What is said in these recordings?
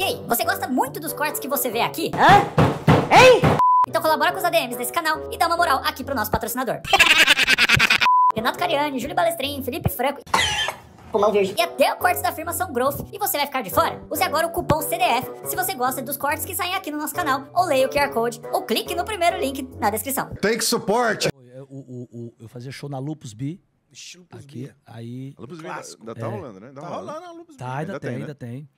E aí, você gosta muito dos cortes que você vê aqui? Hã? Hein? Então colabora com os ADMs desse canal e dá uma moral aqui pro nosso patrocinador. Renato Cariani, Júlio Balestrin, Felipe Franco... Pulmão Verde. E até o cortes da firma são Growth e você vai ficar de fora? Use agora o cupom CDF se você gosta dos cortes que saem aqui no nosso canal, ou leia o QR Code, ou clique no primeiro link na descrição. Tem que suporte! Eu, eu, é, eu, eu fazia show na Lupus B. Lupus aqui, B. aí... Lupus B ainda, ainda tá é, rolando, né? Ainda tá rolando a Lupus B. Tá, ainda, ainda tem, tem né? ainda tem.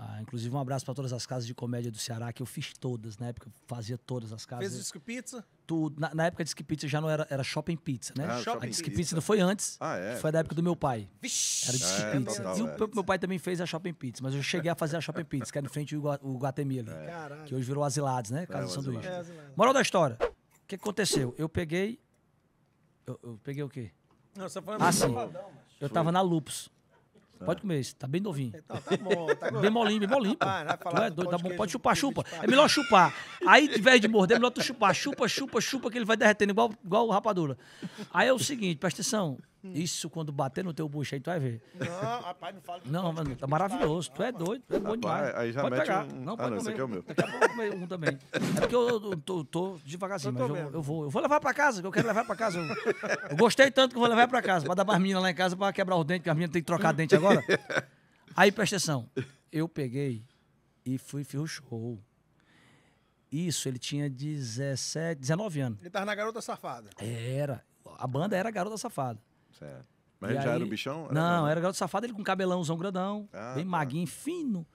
Ah, inclusive, um abraço para todas as casas de comédia do Ceará, que eu fiz todas, na né? época eu fazia todas as casas. Fez o Disque Pizza? Tudo. Na, na época, Disque Pizza já não era, era Shopping Pizza, né? Ah, shopping a Disque Pizza não foi antes, ah, é, foi da época do meu pai. Vixe! Era Disque é, Pizza. Total, e o, é. meu pai também fez a Shopping Pizza, mas eu cheguei a fazer a Shopping Pizza, que era em frente ao Guatemi ali. É. Que hoje virou Asilados, né? É, Casa do Sanduíche. É, Moral da história. O que aconteceu? Eu peguei... Eu, eu peguei o quê? Não, você tá falando ah, sim. eu tava na Lupus. Ah. Pode comer esse, tá bem novinho. Então, tá bom, tá bem molinho, bem molinho. Ah, pô. tu é doido, tá bom. Pode chupar, chupa. É melhor chupar. Aí, ao invés de morder, é melhor tu chupar. Chupa, chupa, chupa, que ele vai derretendo igual, igual rapadura. Aí é o seguinte, presta atenção. Hum. Isso, quando bater no teu bucho aí, tu vai ver. Não, rapaz, não fala. Não, mano, tá maravilhoso. Tu é doido, tu é bom demais. Aí já pode mete pegar. um... Não, ah, pode ah, não, comer. esse aqui é o meu. Daqui a pouco eu comer um também. É porque eu, eu, tô, tô devagarzinho, eu mas eu, eu, vou, eu vou levar pra casa, que eu quero levar pra casa. Eu, gostei tanto que eu vou levar pra casa, pra dar pra lá em casa, pra quebrar o dente. que as meninas tem que trocar dente agora. Aí, presta atenção. Eu peguei e fui, fio show. Isso, ele tinha 17, 19 anos. Ele tava na Garota Safada. Era. A banda era Garota Safada. Certo. Mas e ele aí... já era o bichão? Era não, não, era garoto safado, ele com cabelãozão grandão, ah, bem tá. maguinho, fino.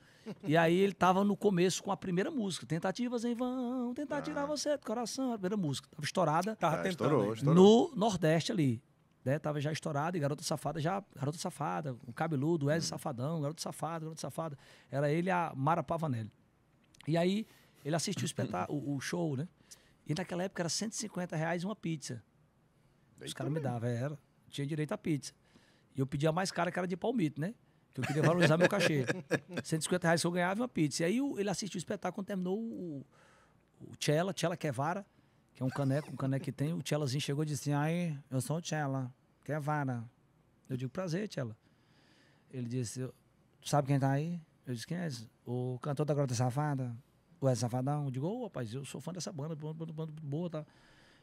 E aí ele tava no começo com a primeira música, Tentativas em Vão, tentar ah. tirar você do coração, a primeira música. Tava estourada. Tava ah, tentando. Estourou, né? estourou. No Nordeste ali. Né? Tava já estourada e Garota Safada já. Garota Safada, o cabeludo, Wesley hum. Safadão, garoto Safada, garoto Safada. Era ele a Mara Pavanelli. E aí ele assistiu o, espetáculo, o show, né? E naquela época era 150 reais uma pizza. Os caras me davam, é, era tinha direito à pizza. E eu pedia mais cara que era de palmito, né? Que eu queria valorizar meu cachê. 150 reais que eu ganhava uma pizza. E aí ele assistiu o espetáculo quando terminou o, o Tchela, Tchela Quevara, que é um caneco, um caneco que tem. O Tchelazinho chegou e disse: assim, Ai, eu sou o Tchela, Quevara. Eu digo: Prazer, Tchela. Ele disse: tu Sabe quem tá aí? Eu disse: Quem é esse? O cantor da Grota Safada? O é Safadão? Eu digo: Ô, oh, rapaz, eu sou fã dessa banda, banda, banda, banda boa, tá?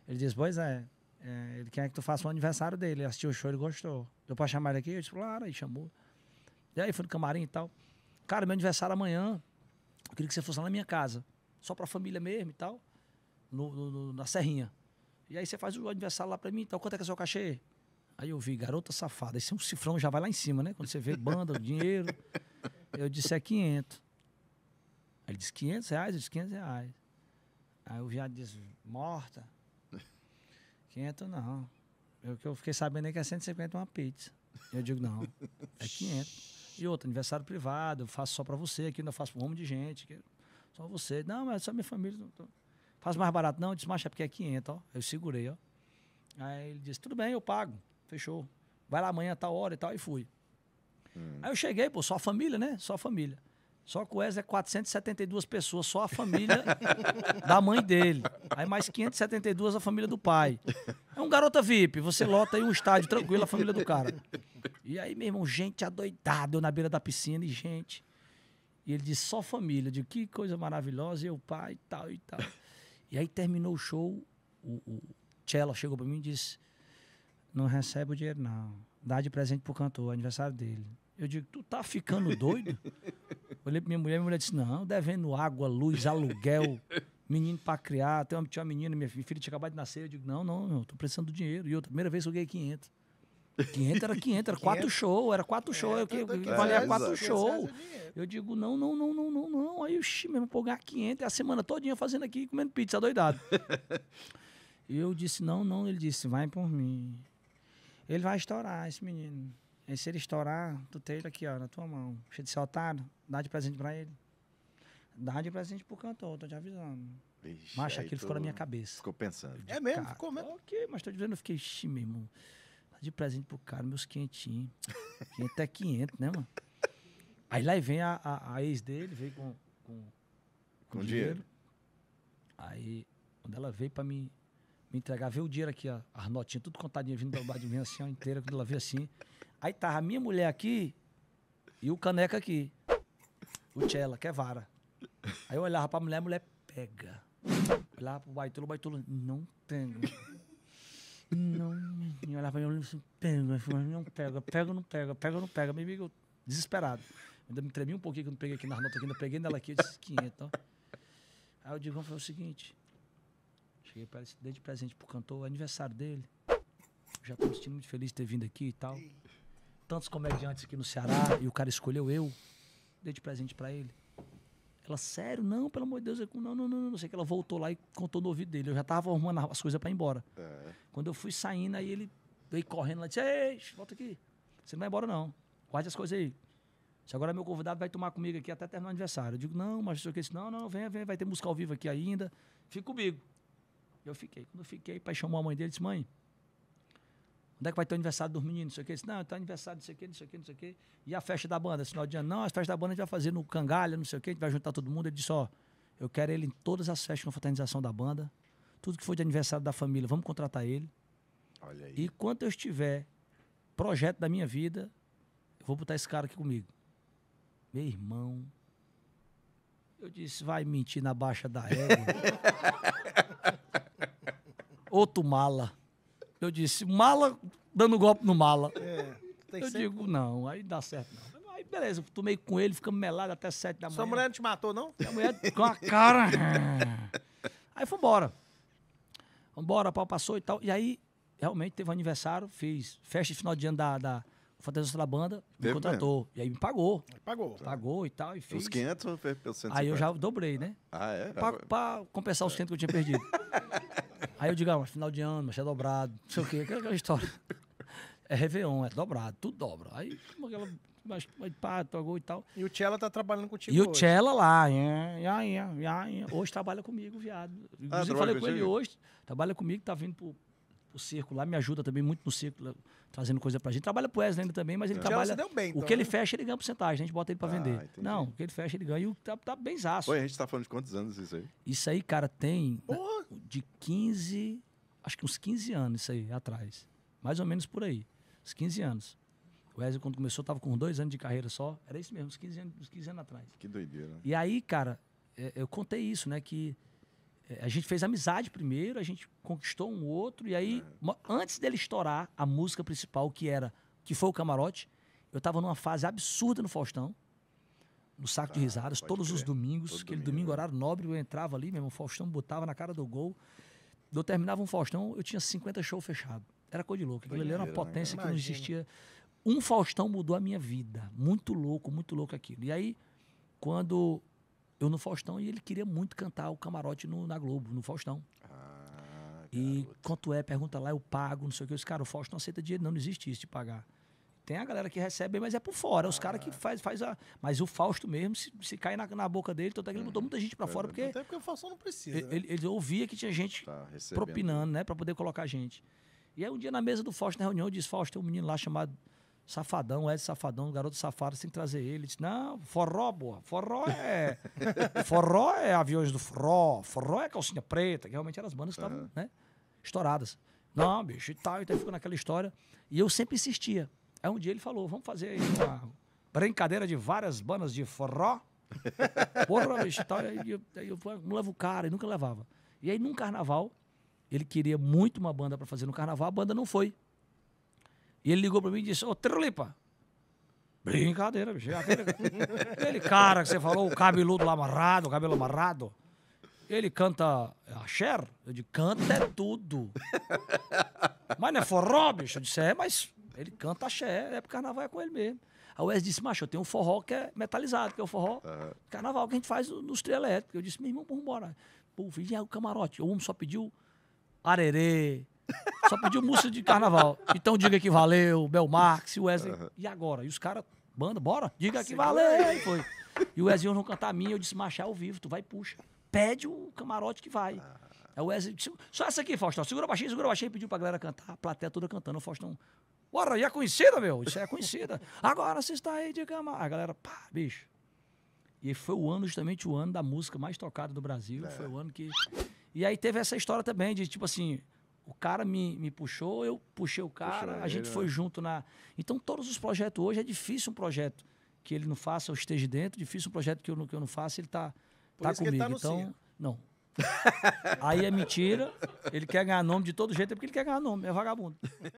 Ele disse: Pois é. É, ele quer é que tu faça o aniversário dele. Ele assistiu o show, ele gostou. Deu pra chamar ele aqui? Eu disse, claro, aí chamou. E aí foi no camarim e tal. Cara, meu aniversário é amanhã, eu queria que você fosse lá na minha casa. Só pra família mesmo e tal. No, no, na Serrinha. E aí você faz o aniversário lá pra mim e tal. Quanto é que é o seu cachê? Aí eu vi, garota safada. Esse é um cifrão, já vai lá em cima, né? Quando você vê banda, dinheiro. Eu disse, é 500. Aí ele disse, 500 reais? Eu disse, 500 reais. Aí o viado disse, morta. 500 não. Eu, que eu fiquei sabendo é que é 150 uma pizza. Eu digo, não, é 500. E outro, aniversário privado, eu faço só para você, aqui não faço para um monte de gente, só você. Não, mas é só minha família. Não tô... Faz mais barato, não, desmacha porque é 500, ó. Eu segurei, ó. Aí ele disse, tudo bem, eu pago, fechou. Vai lá amanhã, tal tá hora e tal, e fui. Hum. Aí eu cheguei, pô, só a família, né? Só a família. Só que o Wesley é 472 pessoas, só a família da mãe dele. Aí mais 572 a família do pai. É um garota VIP, você lota aí um estádio tranquilo, a família do cara. E aí, meu irmão, gente adoidada, eu na beira da piscina e gente. E ele disse, só família. Eu digo, que coisa maravilhosa, e o pai e tal e tal. E aí terminou o show, o, o chegou pra mim e disse, não recebe o dinheiro não, dá de presente pro cantor, aniversário dele. Eu digo, tu tá ficando doido? Olhei pra minha mulher, minha mulher disse, não, devendo água, luz, aluguel, menino pra criar, tem uma, tinha uma menina, minha filha tinha acabado de nascer. Eu digo, não, não, eu tô precisando do dinheiro. E outra, primeira vez eu ganhei 500. 500 era 500, era 4 show, era 4 show, é, eu, que, que valia 4 show. Eu digo, não, não, não, não, não, não. Aí, oxi, mesmo, pô, ganhar 500, é a semana todinha fazendo aqui, comendo pizza, doidado. e eu disse, não, não, ele disse, vai por mim. Ele vai estourar, esse menino. E é, se ele estourar, tu tem ele aqui, ó, na tua mão. Cheio de ser otário, dá de presente pra ele. Dá de presente pro cantor, tô te avisando. Ixi, Macho, aquilo tô... ficou na minha cabeça. Ficou pensando. De é mesmo? Cara. Ficou mesmo? Ok, mas tô dizendo, eu fiquei, xixi, meu irmão. Dá de presente pro cara, meus quentinhos. Quinhento é quinhento, né, mano? Aí lá vem a, a, a ex dele, veio com, com, com, com dinheiro. dinheiro. Aí, quando ela veio pra me, me entregar, veio o dinheiro aqui, ó, as notinhas, tudo contadinha vindo do lado de mim assim, ó, inteira, quando ela veio assim. Aí tava a minha mulher aqui e o caneca aqui. O Tchela, que é vara. Aí eu olhava pra mulher, a mulher pega. Olhava pro baitolo, o baitolo, não pega. Não, eu olhava pra mim, assim, eu pega, não pega, pega, não pega, pega, não pega. Meu amigo, desesperado. Ainda me tremi um pouquinho que eu não peguei aqui nas notas, ainda peguei nela aqui, eu disse 500, ó. Aí o Digão falou o seguinte, cheguei pra ele, dei de presente pro cantor, aniversário dele. já tô me sentindo muito feliz de ter vindo aqui e tal tantos comediantes aqui no Ceará e o cara escolheu eu, dei de presente para ele. Ela, sério? Não, pelo amor de Deus. Eu, não, não, não, não. Sei que ela voltou lá e contou no ouvido dele. Eu já tava arrumando as coisas para ir embora. É. Quando eu fui saindo, aí ele veio correndo lá e disse, ei, volta aqui. Você não vai embora, não. Guarde as coisas aí. Se agora meu convidado vai tomar comigo aqui até terminar o aniversário. Eu digo, não, mas que disse, não, não, vem, vem, vai ter música ao vivo aqui ainda. Fica comigo. Eu fiquei. Quando eu fiquei, pai chamou a mãe dele e disse, mãe, Onde é que vai ter o aniversário dos meninos? Não sei o quê. Disse, não, então aniversário, não sei o que, não sei o que, não sei o que. E a festa da banda? sinal de ano, não, a festa da banda a gente vai fazer no Cangalha, não sei o quê, a gente vai juntar todo mundo. Ele disse, ó, eu quero ele em todas as festas com fraternização da banda. Tudo que for de aniversário da família, vamos contratar ele. Olha aí. E quando eu estiver projeto da minha vida, eu vou botar esse cara aqui comigo. Meu irmão. Eu disse, vai mentir na baixa da égua. Outro mala. Eu disse, mala dando golpe no mala. É, eu digo, não, aí dá certo não. Aí beleza, tomei com ele, ficamos melados até sete da manhã. Sua mulher não te matou, não? a mulher com a cara. aí fomos embora. Vambora, o pau passou e tal. E aí, realmente, teve um aniversário, fiz festa de final de ano da, da da Banda, me Deve contratou. Mesmo. E aí me pagou. Pagou. Pagou e tal, e fiz. Os 500 pelo 150? Aí eu já dobrei, né? Ah, é? Pra, pra compensar os 100 é. que eu tinha perdido. Aí eu digo, ah, mas final de ano, mas é dobrado, não sei o quê, aquela história. É Réveillon, é dobrado, tudo dobra. Aí aquela. Mas, mas pá, togou e tal. E o Tchela tá trabalhando contigo. E hoje. o Tchela lá, ia ia ia hoje trabalha comigo, viado. Ah, Inclusive, ah, falei com é ele hoje, trabalha comigo, tá vindo pro, o circo lá, me ajuda também muito no circo, lá, trazendo coisa pra gente. Trabalha pro Wesley também, mas ele é. trabalha. Bem, então, o que ele né? fecha, ele ganha porcentagem, né? a gente bota ele pra ah, vender. Entendi. Não, o que ele fecha, ele ganha. E o, tá, tá bem zaço. Oi, a gente tá falando de quantos anos isso aí? Isso aí, cara, tem. Porra! de 15, acho que uns 15 anos isso aí atrás. Mais ou menos por aí. Uns 15 anos. O Wesley, quando começou, tava com dois anos de carreira só. Era isso mesmo, uns 15 anos, uns 15 anos atrás. Que doideira. Né? E aí, cara, é, eu contei isso, né? Que é, a gente fez amizade primeiro, a gente conquistou um outro. E aí, é. antes dele estourar a música principal, que era que foi o Camarote, eu tava numa fase absurda no Faustão no saco de ah, risadas, todos crer. os domingos. Todo aquele domingo, domingo, né? horário nobre, eu entrava ali, mesmo o Faustão botava na cara do gol. Eu terminava um Faustão, eu tinha 50 shows fechados. Era coisa de louco. Aquilo ali era uma né, potência né? que não existia. Um Faustão mudou a minha vida. Muito louco, muito louco aquilo. E aí, quando eu no Faustão, e ele queria muito cantar o camarote no, na Globo, no Faustão. Ah, e quanto é? Pergunta lá, eu pago, não sei o que. Eu disse, cara, o Faustão aceita dinheiro, não, não existe isso de pagar. Tem a galera que recebe, mas é por fora. Os ah. caras é. que faz, faz a. Mas o Fausto mesmo, se, se cai na, na boca dele, tanto é que ele mudou uhum. muita gente pra fora. É. Porque Até porque o Fausto não precisa. Ele, né? ele, ele ouvia que tinha gente tá propinando, né? Pra poder colocar a gente. E aí um dia na mesa do Fausto, na reunião, eu disse, Fausto, tem um menino lá chamado Safadão, Ed Safadão, um garoto safado, sem trazer ele. ele disse, não, forró, boa. Forró é. forró é aviões do forró, forró é calcinha preta, que realmente eram as bandas que estavam, uhum. né? Estouradas. Não, bicho, e tal, então ficou naquela história. E eu sempre insistia. Aí é, um dia ele falou: vamos fazer uma brincadeira de várias bandas de forró. Porra, bicho, tal. eu, aí eu, eu não levo o cara, e nunca levava. E aí num carnaval, ele queria muito uma banda para fazer no carnaval, a banda não foi. E ele ligou para mim e disse: Ô, Trulipa! brincadeira, bicho. É aquele, aquele cara que você falou, o cabeludo lá amarrado, o cabelo amarrado. Ele canta a Cher? Eu disse, canta é tudo. mas não é forró, bicho? Eu disse, é, mas ele canta axé, é pro carnaval é com ele mesmo. A Wes disse, macho, eu tenho um forró que é metalizado, que é o forró uhum. carnaval que a gente faz nos trio elétricos. Eu disse, meu irmão, vamos embora. Pô, é o camarote. O homem só pediu arerê, só pediu música de carnaval. Então diga que valeu, Belmarx, Wesley. Uhum. E agora? E os caras, banda, bora? Diga que valeu. E foi. E o Wesley não cantar a minha, eu disse, macho, é ao vivo, tu vai e puxa. Pede o camarote que vai. Uhum. É o Wesley. Só essa aqui, Faustão. Segura baixinho, segura baixinho. Pediu pra galera cantar. A plateia toda cantando. O Faustão Bora, já é conhecida, meu. Isso é conhecida. Agora você está aí de cama. A galera, pá, bicho. E foi o ano, justamente o ano da música mais tocada do Brasil. É. Foi o ano que. E aí teve essa história também de tipo assim. O cara me, me puxou, eu puxei o cara, a gente né? foi junto na. Então, todos os projetos hoje é difícil um projeto que ele não faça, eu esteja dentro, difícil um projeto que eu não, que eu não faça, ele tá, Por tá, tá comigo. Tá então, não. Aí é mentira, ele quer ganhar nome de todo jeito, é porque ele quer ganhar nome, é vagabundo.